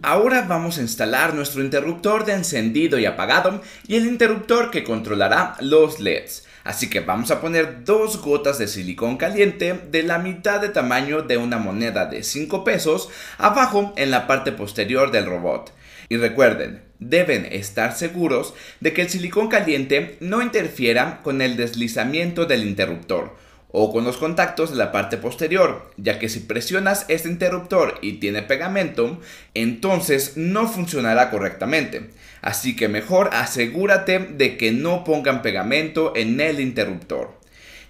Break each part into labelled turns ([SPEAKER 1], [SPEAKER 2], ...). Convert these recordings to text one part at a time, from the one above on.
[SPEAKER 1] Ahora vamos a instalar nuestro interruptor de encendido y apagado y el interruptor que controlará los LEDs. Así que vamos a poner dos gotas de silicón caliente de la mitad de tamaño de una moneda de 5 pesos abajo en la parte posterior del robot. Y recuerden, deben estar seguros de que el silicón caliente no interfiera con el deslizamiento del interruptor o con los contactos de la parte posterior, ya que si presionas este interruptor y tiene pegamento, entonces no funcionará correctamente. Así que mejor asegúrate de que no pongan pegamento en el interruptor.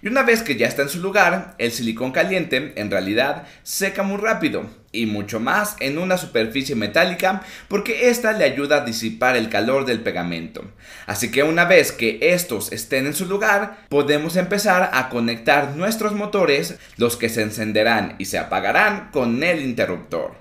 [SPEAKER 1] Y una vez que ya está en su lugar, el silicón caliente en realidad seca muy rápido y mucho más en una superficie metálica porque esta le ayuda a disipar el calor del pegamento. Así que una vez que estos estén en su lugar, podemos empezar a conectar nuestros motores, los que se encenderán y se apagarán con el interruptor.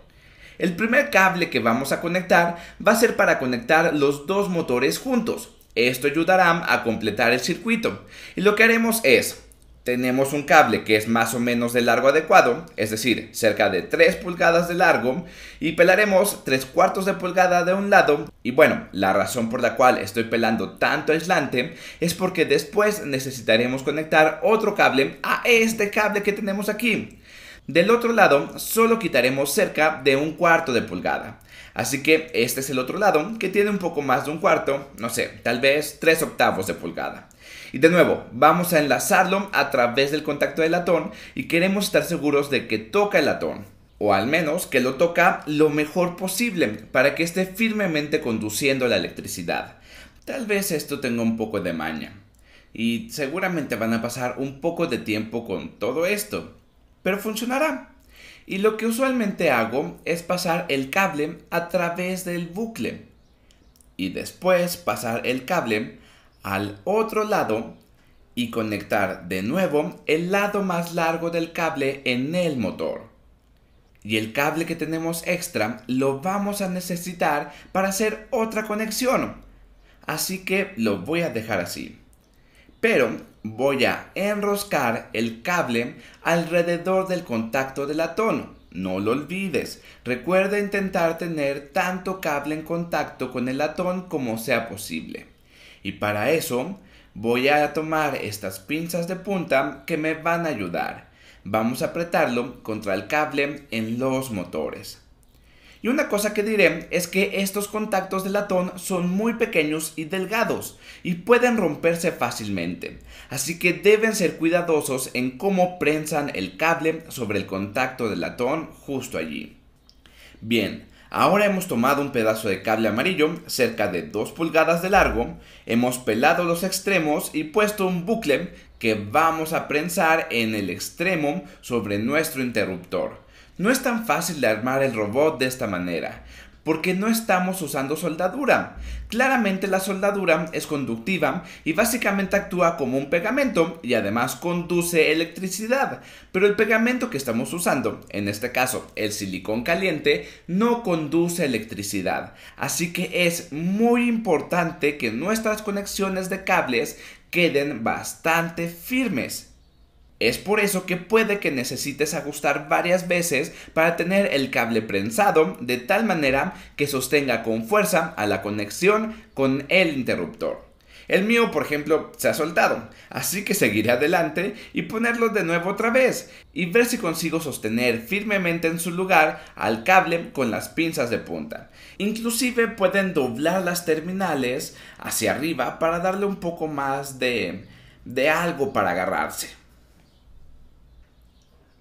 [SPEAKER 1] El primer cable que vamos a conectar va a ser para conectar los dos motores juntos. Esto ayudará a completar el circuito. Y lo que haremos es tenemos un cable que es más o menos de largo adecuado, es decir, cerca de 3 pulgadas de largo, y pelaremos 3 cuartos de pulgada de un lado. Y bueno, la razón por la cual estoy pelando tanto aislante es porque después necesitaremos conectar otro cable a este cable que tenemos aquí. Del otro lado, solo quitaremos cerca de un cuarto de pulgada. Así que este es el otro lado, que tiene un poco más de un cuarto, no sé, tal vez 3 octavos de pulgada. Y de nuevo, vamos a enlazarlo a través del contacto del latón y queremos estar seguros de que toca el latón o al menos que lo toca lo mejor posible para que esté firmemente conduciendo la electricidad. Tal vez esto tenga un poco de maña y seguramente van a pasar un poco de tiempo con todo esto, pero funcionará. Y lo que usualmente hago es pasar el cable a través del bucle y después pasar el cable al otro lado y conectar de nuevo el lado más largo del cable en el motor. Y el cable que tenemos extra lo vamos a necesitar para hacer otra conexión. Así que lo voy a dejar así. Pero voy a enroscar el cable alrededor del contacto del latón. No lo olvides. Recuerda intentar tener tanto cable en contacto con el latón como sea posible. Y para eso voy a tomar estas pinzas de punta que me van a ayudar. Vamos a apretarlo contra el cable en los motores. Y una cosa que diré es que estos contactos de latón son muy pequeños y delgados y pueden romperse fácilmente, así que deben ser cuidadosos en cómo prensan el cable sobre el contacto de latón justo allí. Bien, Ahora hemos tomado un pedazo de cable amarillo, cerca de 2 pulgadas de largo, hemos pelado los extremos y puesto un bucle que vamos a prensar en el extremo sobre nuestro interruptor. No es tan fácil de armar el robot de esta manera, porque no estamos usando soldadura. Claramente la soldadura es conductiva y básicamente actúa como un pegamento y además conduce electricidad, pero el pegamento que estamos usando, en este caso el silicón caliente, no conduce electricidad. Así que es muy importante que nuestras conexiones de cables queden bastante firmes. Es por eso que puede que necesites ajustar varias veces para tener el cable prensado de tal manera que sostenga con fuerza a la conexión con el interruptor. El mío, por ejemplo, se ha soltado, así que seguiré adelante y ponerlo de nuevo otra vez y ver si consigo sostener firmemente en su lugar al cable con las pinzas de punta. Inclusive pueden doblar las terminales hacia arriba para darle un poco más de de algo para agarrarse.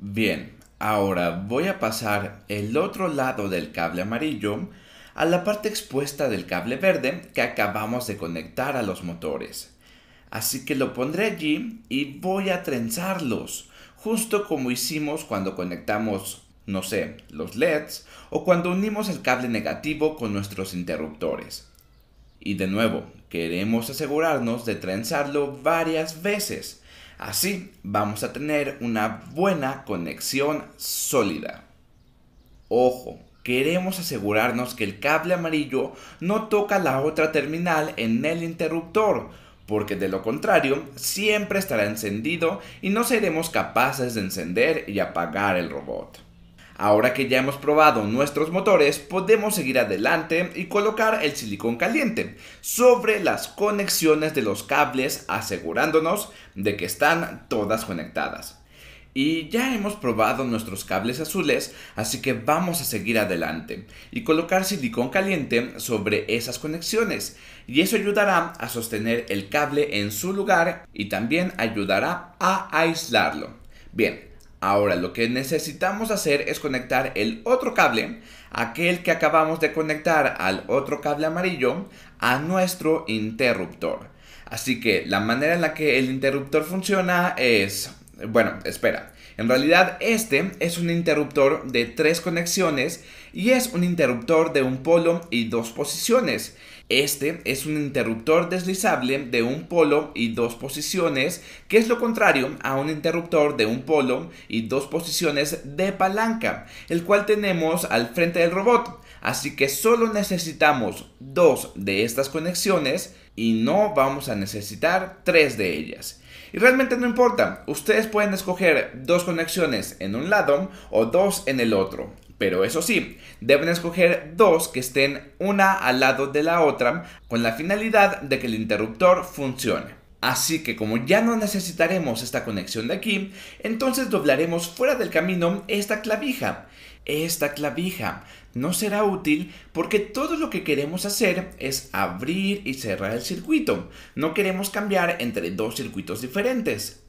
[SPEAKER 1] Bien, ahora voy a pasar el otro lado del cable amarillo a la parte expuesta del cable verde que acabamos de conectar a los motores. Así que lo pondré allí y voy a trenzarlos, justo como hicimos cuando conectamos, no sé, los LEDs o cuando unimos el cable negativo con nuestros interruptores. Y de nuevo, queremos asegurarnos de trenzarlo varias veces Así vamos a tener una buena conexión sólida. Ojo, queremos asegurarnos que el cable amarillo no toca la otra terminal en el interruptor, porque de lo contrario siempre estará encendido y no seremos capaces de encender y apagar el robot. Ahora que ya hemos probado nuestros motores, podemos seguir adelante y colocar el silicón caliente sobre las conexiones de los cables asegurándonos de que están todas conectadas. Y ya hemos probado nuestros cables azules, así que vamos a seguir adelante y colocar silicón caliente sobre esas conexiones. Y eso ayudará a sostener el cable en su lugar y también ayudará a aislarlo. Bien, Ahora lo que necesitamos hacer es conectar el otro cable, aquel que acabamos de conectar al otro cable amarillo, a nuestro interruptor. Así que la manera en la que el interruptor funciona es... Bueno, espera. En realidad este es un interruptor de tres conexiones y es un interruptor de un polo y dos posiciones. Este es un interruptor deslizable de un polo y dos posiciones, que es lo contrario a un interruptor de un polo y dos posiciones de palanca, el cual tenemos al frente del robot. Así que solo necesitamos dos de estas conexiones y no vamos a necesitar tres de ellas. Y realmente no importa, ustedes pueden escoger dos conexiones en un lado o dos en el otro. Pero eso sí, deben escoger dos que estén una al lado de la otra con la finalidad de que el interruptor funcione. Así que como ya no necesitaremos esta conexión de aquí, entonces doblaremos fuera del camino esta clavija. Esta clavija no será útil porque todo lo que queremos hacer es abrir y cerrar el circuito. No queremos cambiar entre dos circuitos diferentes.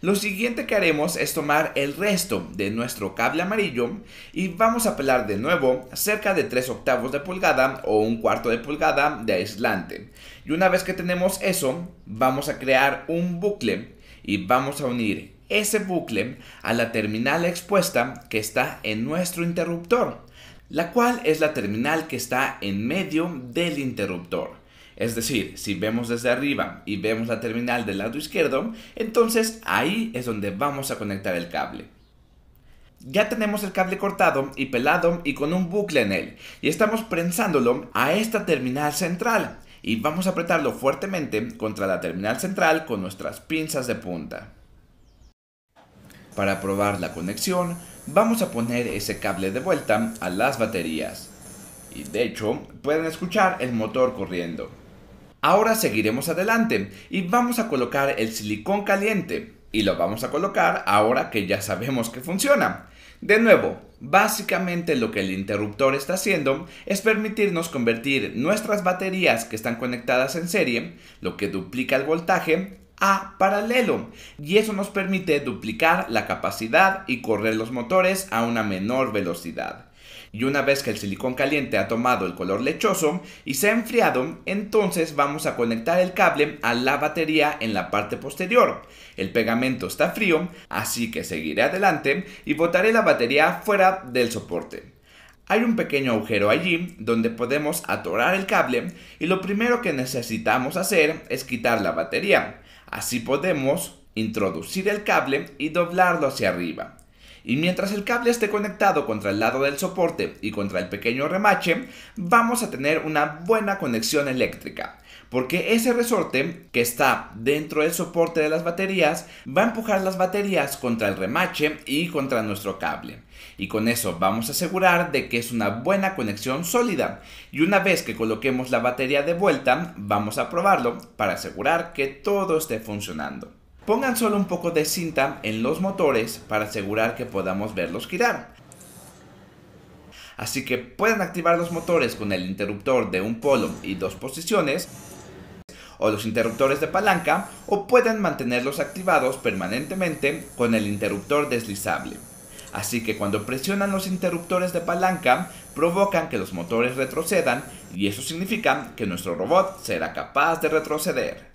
[SPEAKER 1] Lo siguiente que haremos es tomar el resto de nuestro cable amarillo y vamos a pelar de nuevo cerca de 3 octavos de pulgada o un cuarto de pulgada de aislante. Y una vez que tenemos eso, vamos a crear un bucle y vamos a unir ese bucle a la terminal expuesta que está en nuestro interruptor, la cual es la terminal que está en medio del interruptor. Es decir, si vemos desde arriba y vemos la terminal del lado izquierdo, entonces ahí es donde vamos a conectar el cable. Ya tenemos el cable cortado y pelado y con un bucle en él, y estamos prensándolo a esta terminal central, y vamos a apretarlo fuertemente contra la terminal central con nuestras pinzas de punta. Para probar la conexión, vamos a poner ese cable de vuelta a las baterías. Y de hecho, pueden escuchar el motor corriendo. Ahora seguiremos adelante y vamos a colocar el silicón caliente y lo vamos a colocar ahora que ya sabemos que funciona. De nuevo, básicamente lo que el interruptor está haciendo es permitirnos convertir nuestras baterías que están conectadas en serie, lo que duplica el voltaje, a paralelo y eso nos permite duplicar la capacidad y correr los motores a una menor velocidad y una vez que el silicón caliente ha tomado el color lechoso y se ha enfriado, entonces vamos a conectar el cable a la batería en la parte posterior. El pegamento está frío, así que seguiré adelante y botaré la batería fuera del soporte. Hay un pequeño agujero allí donde podemos atorar el cable y lo primero que necesitamos hacer es quitar la batería. Así podemos introducir el cable y doblarlo hacia arriba y mientras el cable esté conectado contra el lado del soporte y contra el pequeño remache, vamos a tener una buena conexión eléctrica, porque ese resorte que está dentro del soporte de las baterías va a empujar las baterías contra el remache y contra nuestro cable. Y con eso vamos a asegurar de que es una buena conexión sólida. Y una vez que coloquemos la batería de vuelta, vamos a probarlo para asegurar que todo esté funcionando. Pongan solo un poco de cinta en los motores para asegurar que podamos verlos girar. Así que pueden activar los motores con el interruptor de un polo y dos posiciones o los interruptores de palanca o pueden mantenerlos activados permanentemente con el interruptor deslizable. Así que cuando presionan los interruptores de palanca provocan que los motores retrocedan y eso significa que nuestro robot será capaz de retroceder.